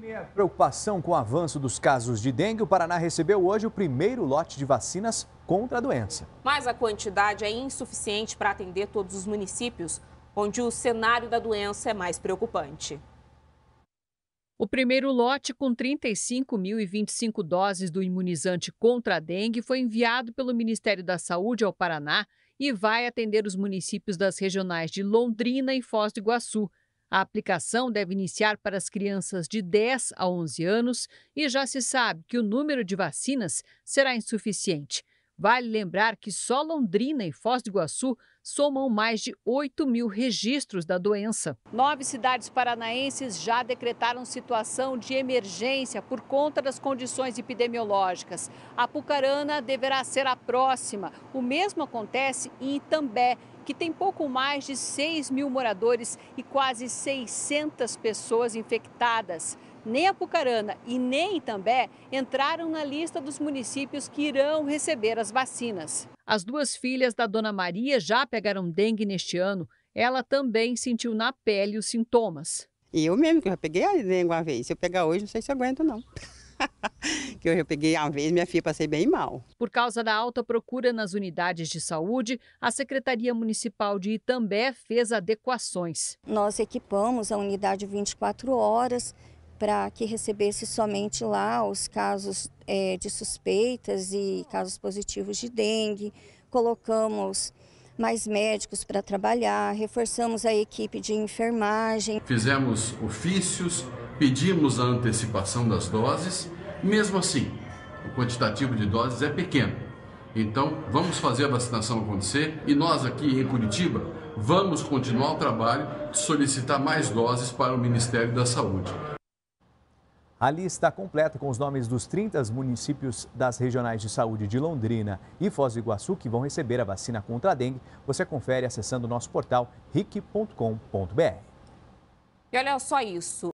primeira preocupação com o avanço dos casos de dengue, o Paraná recebeu hoje o primeiro lote de vacinas contra a doença. Mas a quantidade é insuficiente para atender todos os municípios, onde o cenário da doença é mais preocupante. O primeiro lote, com 35.025 doses do imunizante contra a dengue, foi enviado pelo Ministério da Saúde ao Paraná e vai atender os municípios das regionais de Londrina e Foz do Iguaçu. A aplicação deve iniciar para as crianças de 10 a 11 anos e já se sabe que o número de vacinas será insuficiente. Vale lembrar que só Londrina e Foz do Iguaçu somam mais de 8 mil registros da doença. Nove cidades paranaenses já decretaram situação de emergência por conta das condições epidemiológicas. Apucarana deverá ser a próxima. O mesmo acontece em Itambé que tem pouco mais de 6 mil moradores e quase 600 pessoas infectadas. Nem Apucarana e nem Itambé entraram na lista dos municípios que irão receber as vacinas. As duas filhas da dona Maria já pegaram dengue neste ano. Ela também sentiu na pele os sintomas. Eu mesmo, que já peguei a dengue uma vez. Se eu pegar hoje, não sei se aguento, não. que eu peguei uma vez, minha filha passei bem mal. Por causa da alta procura nas unidades de saúde, a Secretaria Municipal de Itambé fez adequações. Nós equipamos a unidade 24 horas para que recebesse somente lá os casos é, de suspeitas e casos positivos de dengue. Colocamos mais médicos para trabalhar, reforçamos a equipe de enfermagem. Fizemos ofícios, pedimos a antecipação das doses mesmo assim, o quantitativo de doses é pequeno. Então, vamos fazer a vacinação acontecer e nós aqui em Curitiba vamos continuar o trabalho de solicitar mais doses para o Ministério da Saúde. A lista completa com os nomes dos 30 municípios das regionais de saúde de Londrina e Foz do Iguaçu que vão receber a vacina contra a dengue, você confere acessando o nosso portal ric.com.br. E olha só isso.